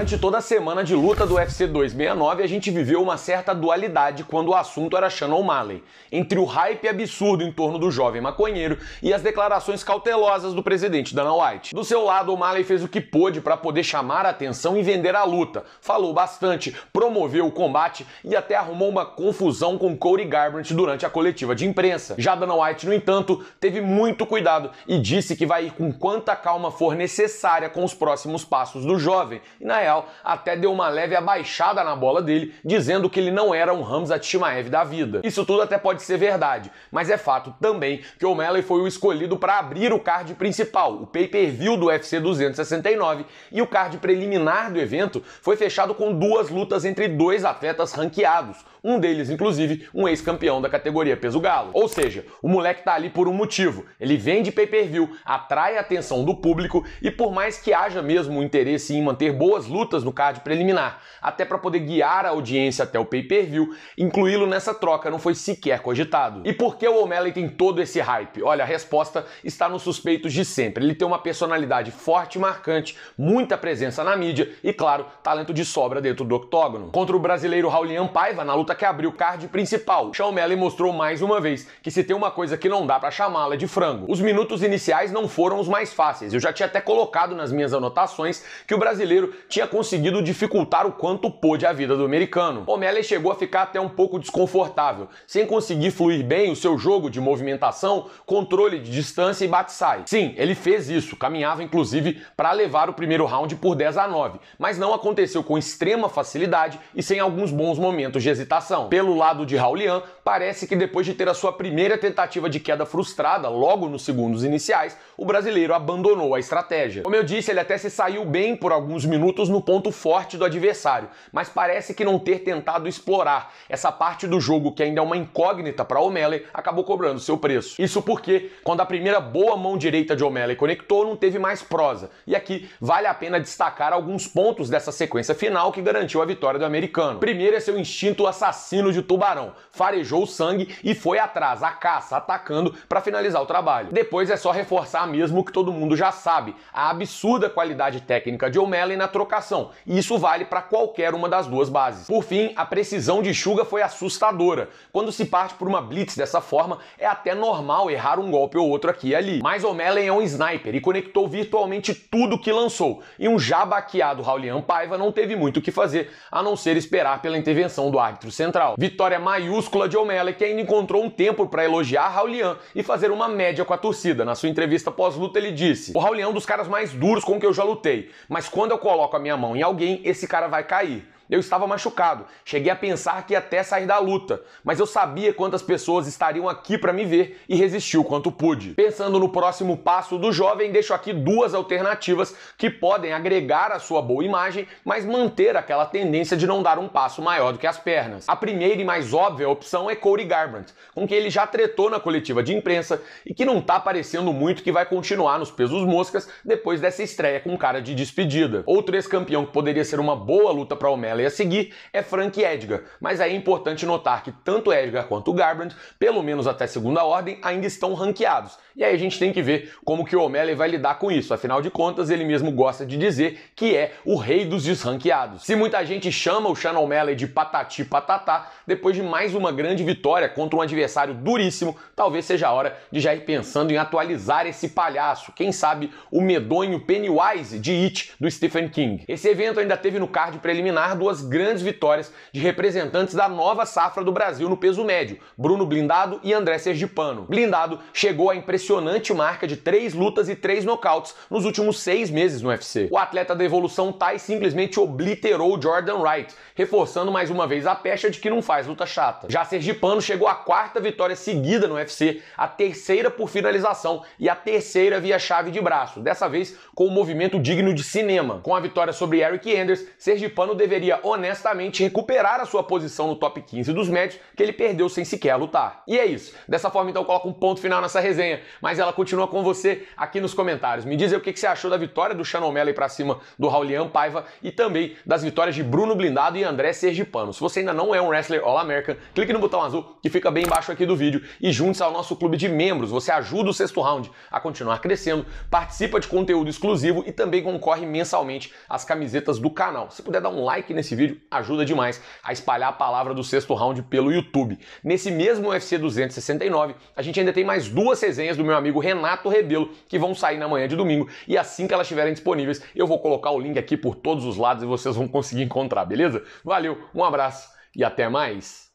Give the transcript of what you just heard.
Durante toda a semana de luta do UFC 269, a gente viveu uma certa dualidade quando o assunto era Shannon Malley, entre o hype absurdo em torno do jovem maconheiro e as declarações cautelosas do presidente Dana White. Do seu lado, o Malley fez o que pôde para poder chamar a atenção e vender a luta, falou bastante, promoveu o combate e até arrumou uma confusão com Cody Garbrandt durante a coletiva de imprensa. Já Dana White, no entanto, teve muito cuidado e disse que vai ir com quanta calma for necessária com os próximos passos do jovem. E na Real até deu uma leve abaixada na bola dele, dizendo que ele não era um Ramos Atimaev da vida. Isso tudo até pode ser verdade, mas é fato também que o O'Malley foi o escolhido para abrir o card principal, o pay-per-view do UFC 269, e o card preliminar do evento foi fechado com duas lutas entre dois atletas ranqueados, um deles inclusive um ex-campeão da categoria peso galo. Ou seja, o moleque tá ali por um motivo, ele vende pay-per-view, atrai a atenção do público e por mais que haja mesmo interesse em manter boas lutas lutas no card preliminar, até para poder guiar a audiência até o pay-per-view, incluí-lo nessa troca não foi sequer cogitado. E por que o O'Malley tem todo esse hype? Olha, a resposta está nos suspeitos de sempre. Ele tem uma personalidade forte e marcante, muita presença na mídia e, claro, talento de sobra dentro do octógono. Contra o brasileiro Raulian Paiva, na luta que abriu o card principal, Sean O'Malley mostrou mais uma vez que se tem uma coisa que não dá para chamá-la de frango. Os minutos iniciais não foram os mais fáceis. Eu já tinha até colocado nas minhas anotações que o brasileiro tinha conseguido dificultar o quanto pôde a vida do americano. O'Malley chegou a ficar até um pouco desconfortável, sem conseguir fluir bem o seu jogo de movimentação, controle de distância e bate-sai. Sim, ele fez isso, caminhava inclusive para levar o primeiro round por 10 a 9, mas não aconteceu com extrema facilidade e sem alguns bons momentos de hesitação. Pelo lado de Raulian, parece que depois de ter a sua primeira tentativa de queda frustrada logo nos segundos iniciais, o brasileiro abandonou a estratégia. Como eu disse, ele até se saiu bem por alguns minutos no ponto forte do adversário, mas parece que não ter tentado explorar essa parte do jogo que ainda é uma incógnita para O'Malley, acabou cobrando seu preço. Isso porque, quando a primeira boa mão direita de O'Malley conectou, não teve mais prosa. E aqui vale a pena destacar alguns pontos dessa sequência final que garantiu a vitória do americano. Primeiro é seu instinto assassino de tubarão. Farejou o sangue e foi atrás, a caça, atacando para finalizar o trabalho. Depois é só reforçar mesmo o que todo mundo já sabe, a absurda qualidade técnica de O'Malley na trocação e isso vale para qualquer uma das duas bases. Por fim, a precisão de Suga foi assustadora. Quando se parte por uma blitz dessa forma, é até normal errar um golpe ou outro aqui e ali. Mas O'Malley é um sniper e conectou virtualmente tudo que lançou, e um já baqueado Raulian Paiva não teve muito o que fazer, a não ser esperar pela intervenção do árbitro central. Vitória maiúscula de O'Malley, que ainda encontrou um tempo para elogiar Raulian e fazer uma média com a torcida. Na sua entrevista pós-luta, ele disse: O Raulian é um dos caras mais duros com que eu já lutei, mas quando eu coloco a minha minha mão em alguém, esse cara vai cair. Eu estava machucado, cheguei a pensar que ia até sair da luta, mas eu sabia quantas pessoas estariam aqui para me ver e resisti o quanto pude. Pensando no próximo passo do jovem, deixo aqui duas alternativas que podem agregar a sua boa imagem, mas manter aquela tendência de não dar um passo maior do que as pernas. A primeira e mais óbvia opção é Cody Garbrandt, com quem ele já tretou na coletiva de imprensa e que não tá aparecendo muito que vai continuar nos pesos moscas depois dessa estreia com cara de despedida. Outro ex-campeão que poderia ser uma boa luta para O'Malley falei a seguir, é Frank Edgar, mas aí é importante notar que tanto Edgar quanto Garbrandt, pelo menos até segunda ordem, ainda estão ranqueados. E aí a gente tem que ver como que o O'Malley vai lidar com isso, afinal de contas ele mesmo gosta de dizer que é o rei dos desranqueados. Se muita gente chama o Sean O'Malley de patati patatá, depois de mais uma grande vitória contra um adversário duríssimo, talvez seja a hora de já ir pensando em atualizar esse palhaço, quem sabe o medonho Pennywise de It do Stephen King. Esse evento ainda teve no card preliminar duas duas grandes vitórias de representantes da nova safra do Brasil no peso médio, Bruno Blindado e André Sergipano. Blindado chegou à impressionante marca de três lutas e três nocautes nos últimos seis meses no UFC. O atleta da evolução Tai simplesmente obliterou Jordan Wright, reforçando mais uma vez a pecha de que não faz luta chata. Já Sergipano chegou à quarta vitória seguida no UFC, a terceira por finalização e a terceira via chave de braço, dessa vez com um movimento digno de cinema. Com a vitória sobre Eric Anders, Sergipano deveria honestamente recuperar a sua posição no top 15 dos médios que ele perdeu sem sequer lutar. E é isso. Dessa forma, então, eu coloco um ponto final nessa resenha, mas ela continua com você aqui nos comentários. Me diz aí o que você achou da vitória do Shannon Mello para cima do Raulian Paiva e também das vitórias de Bruno Blindado e André Sergipano. Se você ainda não é um wrestler All-American, clique no botão azul que fica bem embaixo aqui do vídeo e junte-se ao nosso clube de membros. Você ajuda o sexto round a continuar crescendo, participa de conteúdo exclusivo e também concorre mensalmente às camisetas do canal. Se puder dar um like nesse esse vídeo ajuda demais a espalhar a palavra do sexto round pelo YouTube. Nesse mesmo UFC 269, a gente ainda tem mais duas resenhas do meu amigo Renato Rebelo que vão sair na manhã de domingo e assim que elas estiverem disponíveis, eu vou colocar o link aqui por todos os lados e vocês vão conseguir encontrar, beleza? Valeu, um abraço e até mais!